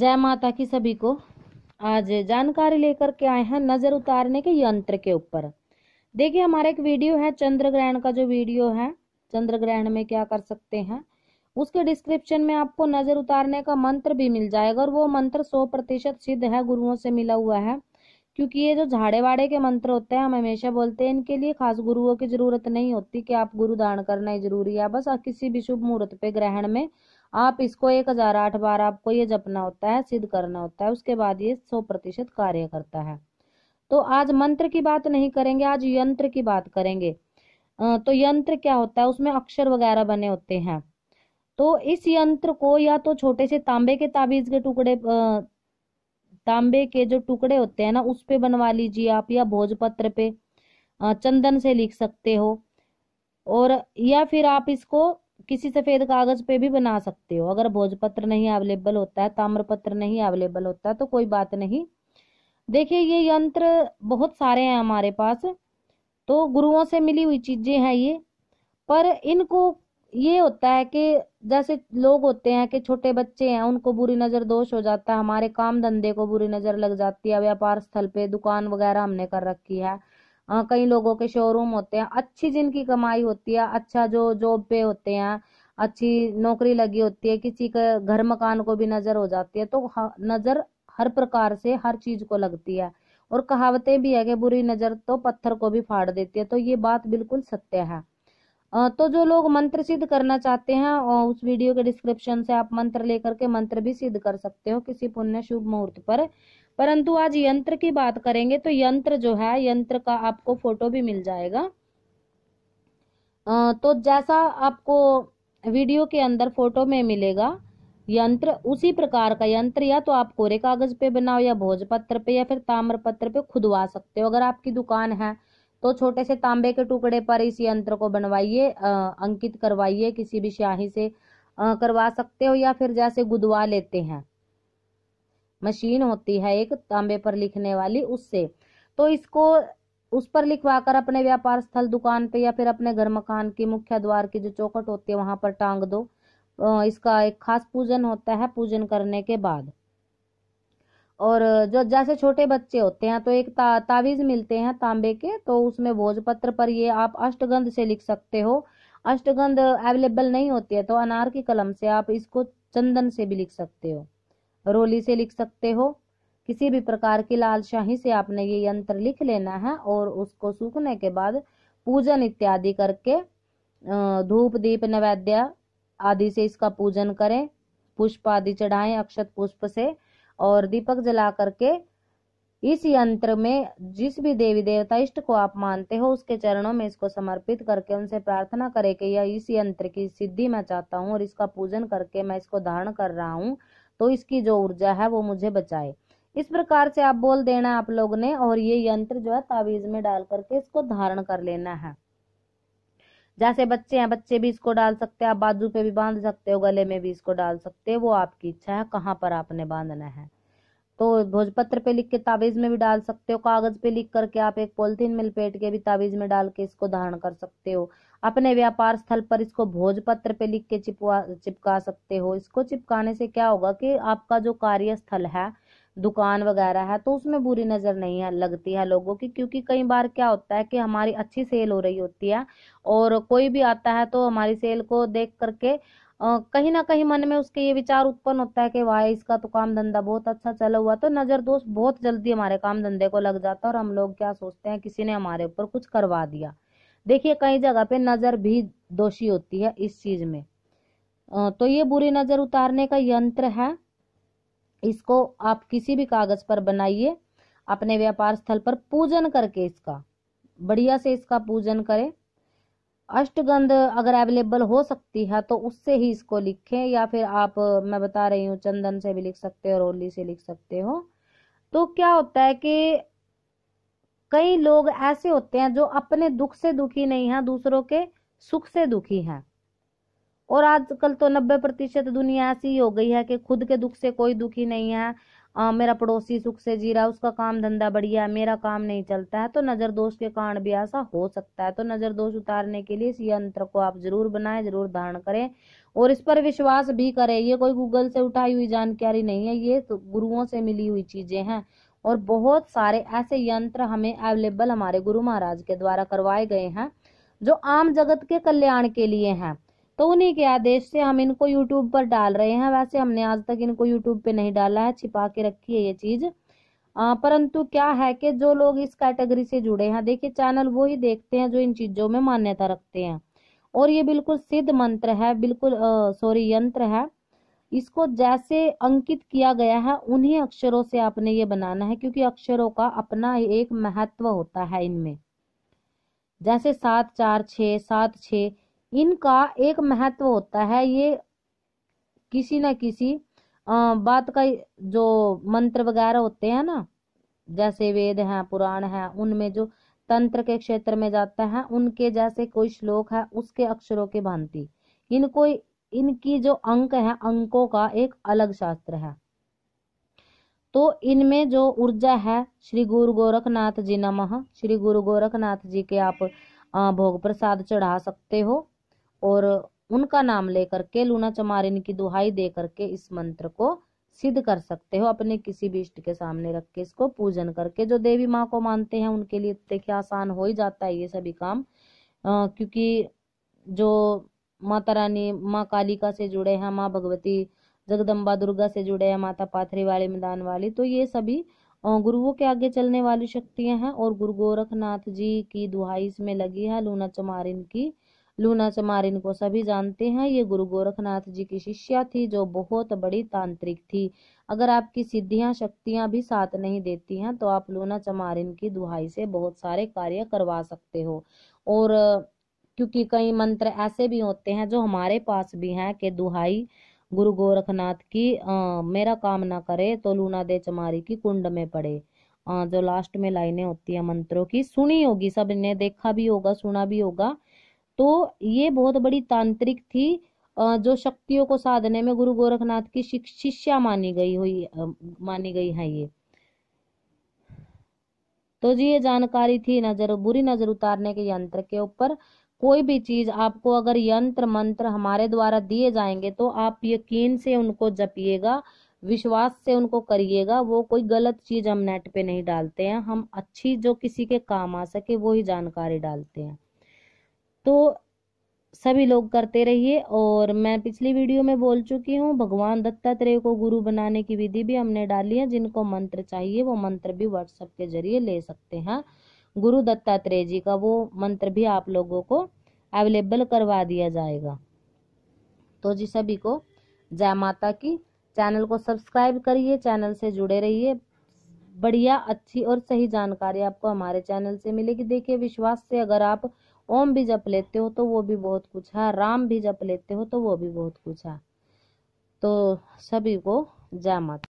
जय माता की सभी को आज जानकारी लेकर के आए हैं नजर उतारने के यंत्र के ऊपर देखिए हमारा एक वीडियो है चंद्र ग्रहण का जो वीडियो है चंद्र ग्रहण में क्या कर सकते हैं उसके डिस्क्रिप्शन में आपको नजर उतारने का मंत्र भी मिल जाएगा और वो मंत्र सौ प्रतिशत सिद्ध है गुरुओं से मिला हुआ है क्योंकि ये जो झाड़े वाड़े के मंत्र होते हैं हम हमेशा बोलते हैं इनके लिए खास गुरुओं की जरूरत नहीं होती कि आप गुरु दान करना ही जरूरी है बस किसी भी शुभ मुहूर्त पे ग्रहण में आप इसको एक हजार आठ बार आपको ये जपना होता है सिद्ध करना होता है उसके बाद ये सौ प्रतिशत कार्य करता है तो आज मंत्र की बात नहीं करेंगे आज यंत्र की बात करेंगे तो यंत्र क्या होता है उसमें अक्षर वगैरह बने होते हैं तो इस यंत्र को या तो छोटे से तांबे के ताबीज के टुकड़े तांबे के जो टुकड़े होते हैं ना उस पे बनवा लीजिए आप या भोजपत्र पे चंदन से लिख सकते हो और या फिर आप इसको किसी सफेद कागज पे भी बना सकते हो अगर भोजपत्र नहीं अवेलेबल होता है ताम्रपत्र नहीं अवेलेबल होता है तो कोई बात नहीं देखिए ये यंत्र बहुत सारे हैं हमारे पास तो गुरुओं से मिली हुई चीजें हैं ये पर इनको ये होता है कि जैसे लोग होते हैं कि छोटे बच्चे हैं उनको बुरी नजर दोष हो जाता है हमारे काम धंधे को बुरी नजर लग जाती है व्यापार स्थल पे दुकान वगैरह हमने कर रखी है कई लोगों के शोरूम होते हैं अच्छी जिनकी कमाई होती है अच्छा जो जॉब पे होते हैं अच्छी नौकरी लगी होती है किसी के घर मकान को भी नजर हो जाती है तो नजर हर प्रकार से हर चीज को लगती है और कहावतें भी है कि बुरी नजर तो पत्थर को भी फाड़ देती है तो ये बात बिल्कुल सत्य है तो जो लोग मंत्र सिद्ध करना चाहते हैं उस वीडियो के डिस्क्रिप्शन से आप मंत्र लेकर के मंत्र भी सिद्ध कर सकते हो किसी पुण्य शुभ मुहूर्त पर परंतु आज यंत्र की बात करेंगे तो यंत्र जो है यंत्र का आपको फोटो भी मिल जाएगा तो जैसा आपको वीडियो के अंदर फोटो में मिलेगा यंत्र उसी प्रकार का यंत्र या तो आप कोरे कागज पे बनाओ या भोजपत्र पे या फिर ताम्र पत्र पे खुदवा सकते हो अगर आपकी दुकान है तो छोटे से तांबे के टुकड़े पर इस यंत्र को बनवाइए अंकित करवाइए किसी भी स्याही से करवा सकते हो या फिर जैसे गुदवा लेते हैं मशीन होती है एक तांबे पर लिखने वाली उससे तो इसको उस पर लिखवाकर अपने व्यापार स्थल दुकान पे या फिर अपने घर मकान की मुख्य द्वार की जो चौखट होती है वहां पर टांग दो इसका एक खास पूजन होता है पूजन करने के बाद और जो जैसे छोटे बच्चे होते हैं तो एक ता, तावीज मिलते हैं तांबे के तो उसमें भोजपत्र पर ये आप अष्टगंध से लिख सकते हो अष्टगंध अवेलेबल नहीं होती है तो अनार की कलम से आप इसको चंदन से भी लिख सकते हो रोली से लिख सकते हो किसी भी प्रकार की लालशाही से आपने ये यंत्र लिख लेना है और उसको सूखने के बाद पूजन इत्यादि करके धूप दीप नैवेद्य आदि से इसका पूजन करें पुष्प आदि चढ़ाएं अक्षत पुष्प से और दीपक जला करके इस यंत्र में जिस भी देवी देवता इष्ट को आप मानते हो उसके चरणों में इसको समर्पित करके उनसे प्रार्थना करें कि यह इस यंत्र की सिद्धि मैं चाहता हूँ और इसका पूजन करके मैं इसको धारण कर रहा हूँ तो इसकी जो ऊर्जा है वो मुझे बचाए इस प्रकार से आप बोल देना आप लोग ने और ये यंत्र जो है ताबीज में डाल करके इसको धारण कर लेना है जैसे बच्चे हैं बच्चे भी इसको डाल सकते हैं आप बाजू पे भी बांध सकते हो गले में भी इसको डाल सकते हैं वो आपकी इच्छा है कहाँ पर आपने बांधना है तो भोजपत्र पे लिख के ताबीज में भी डाल सकते हो कागज पे लिख करके आप एक पोलिथीन में लपेट के भी ताबीज में डाल के इसको धारण कर सकते हो अपने व्यापार स्थल पर इसको भोजपत्र पे लिख के चिपवा चिपका सकते हो इसको चिपकाने से क्या होगा कि आपका जो कार्य स्थल है दुकान वगैरह है तो उसमें बुरी नज़र नहीं है लगती है लोगों की क्योंकि कई बार क्या होता है कि हमारी अच्छी सेल हो रही होती है और कोई भी आता है तो हमारी सेल को देख करके कहीं ना कहीं मन में उसके ये विचार उत्पन्न होता है कि वाह इसका तो काम धंधा बहुत अच्छा चला हुआ तो नजर दोष बहुत जल्दी हमारे काम धंधे को लग जाता है और हम लोग क्या सोचते हैं किसी ने हमारे ऊपर कुछ करवा दिया देखिए कई जगह पे नजर भी दोषी होती है इस चीज में तो ये बुरी नजर उतारने का यंत्र है इसको आप किसी भी कागज पर बनाइए अपने व्यापार स्थल पर पूजन करके इसका बढ़िया से इसका पूजन करें अष्टगंध अगर अवेलेबल हो सकती है तो उससे ही इसको लिखें या फिर आप मैं बता रही हूँ चंदन से भी लिख सकते हो रोली से लिख सकते हो तो क्या होता है कि कई लोग ऐसे होते हैं जो अपने दुख से दुखी नहीं है दूसरों के सुख से दुखी हैं और आजकल तो नब्बे प्रतिशत दुनिया ऐसी हो गई है कि खुद के दुख से कोई दुखी नहीं है आ, मेरा पड़ोसी सुख से जी रहा उसका काम धंधा बढ़िया है मेरा काम नहीं चलता है तो नज़र दोष के कारण भी ऐसा हो सकता है तो नज़र दोष उतारने के लिए इस यंत्र को आप जरूर बनाए जरूर धारण करें और इस पर विश्वास भी करें ये कोई गूगल से उठाई हुई जानकारी नहीं है ये तो गुरुओं से मिली हुई चीज़ें हैं और बहुत सारे ऐसे यंत्र हमें अवेलेबल हमारे गुरु महाराज के द्वारा करवाए गए हैं जो आम जगत के कल्याण के लिए हैं तो उन्हीं के आदेश से हम इनको यूट्यूब पर डाल रहे हैं वैसे हमने आज तक इनको यूट्यूब पे नहीं डाला है छिपा के रखी है ये चीज़ परंतु क्या है कि जो लोग इस कैटेगरी से जुड़े हैं देखिए चैनल वो ही देखते हैं जो इन चीज़ों में मान्यता रखते हैं और ये बिल्कुल सिद्ध मंत्र है बिल्कुल सॉरी यंत्र है इसको जैसे अंकित किया गया है उन्हीं अक्षरों से आपने ये बनाना है क्योंकि अक्षरों का अपना एक महत्व होता है इनमें जैसे सात चार छ सात छ इनका एक महत्व होता है ये किसी न किसी बात का जो मंत्र वगैरह होते हैं ना जैसे वेद है पुराण है उनमें जो तंत्र के क्षेत्र में जाता है उनके जैसे कोई श्लोक है उसके अक्षरों के भांति इनको इनकी जो अंक है अंकों का एक अलग शास्त्र है तो इनमें जो ऊर्जा है श्री गुरु गोरखनाथ जी नमः श्री गुरु गोरखनाथ जी के आप भोग प्रसाद चढ़ा सकते हो और उनका नाम लेकर के लूना चमारिन की दुहाई दे करके इस मंत्र को सिद्ध कर सकते हो अपने किसी भी इष्ट के सामने रख के इसको पूजन करके जो देवी माँ को मानते हैं उनके लिए तो देखिए आसान हो ही जाता है ये सभी काम आ, क्योंकि जो माता रानी माँ कालिका से जुड़े हैं माँ भगवती जगदम्बा दुर्गा से जुड़े हैं माता पाथरी वाली मैदान वाली तो ये सभी गुरुओं के आगे चलने वाली शक्तियां हैं और गुरु गोरखनाथ जी की दुहाई इसमें लगी है लूना चमारिन की लूना चमारिन को सभी जानते हैं ये गुरु गोरखनाथ जी की शिष्या थी जो बहुत बड़ी तांत्रिक थी अगर आपकी सिद्धियां शक्तियां भी साथ नहीं देती हैं तो आप लूना चमारिन की दुहाई से बहुत सारे कार्य करवा सकते हो और क्योंकि कई मंत्र ऐसे भी होते हैं जो हमारे पास भी हैं कि दुहाई गुरु गोरखनाथ की आ, मेरा काम ना करे तो लूना दे चमारी की कुंड में पड़े आ, जो लास्ट में लाइनें होती है मंत्रों की सुनी होगी सब ने देखा भी होगा सुना भी होगा तो ये बहुत बड़ी तांत्रिक थी जो शक्तियों को साधने में गुरु गोरखनाथ की शिष्या मानी गई हुई मानी गई है ये तो जी ये जानकारी थी नजर बुरी नजर उतारने के यंत्र के ऊपर कोई भी चीज आपको अगर यंत्र मंत्र हमारे द्वारा दिए जाएंगे तो आप यकीन से उनको जपिएगा विश्वास से उनको करिएगा वो कोई गलत चीज हम नेट पे नहीं डालते हैं हम अच्छी जो किसी के काम आ सके वो ही जानकारी डालते हैं तो सभी लोग करते रहिए और मैं पिछली वीडियो में बोल चुकी हूँ भगवान दत्तात्रेय को गुरु बनाने की विधि भी हमने डाली है जिनको मंत्र चाहिए वो मंत्र भी व्हाट्सएप के जरिए ले सकते हैं गुरु दत्तात्रेय जी का वो मंत्र भी आप लोगों को अवेलेबल करवा दिया जाएगा तो जी सभी को जय माता की चैनल को सब्सक्राइब करिए चैनल से जुड़े रहिए बढ़िया अच्छी और सही जानकारी आपको हमारे चैनल से मिलेगी देखिए विश्वास से अगर आप ओम भी जप लेते हो तो वो भी बहुत कुछ है राम भी जप लेते हो तो वो भी बहुत कुछ है तो सभी को जय माता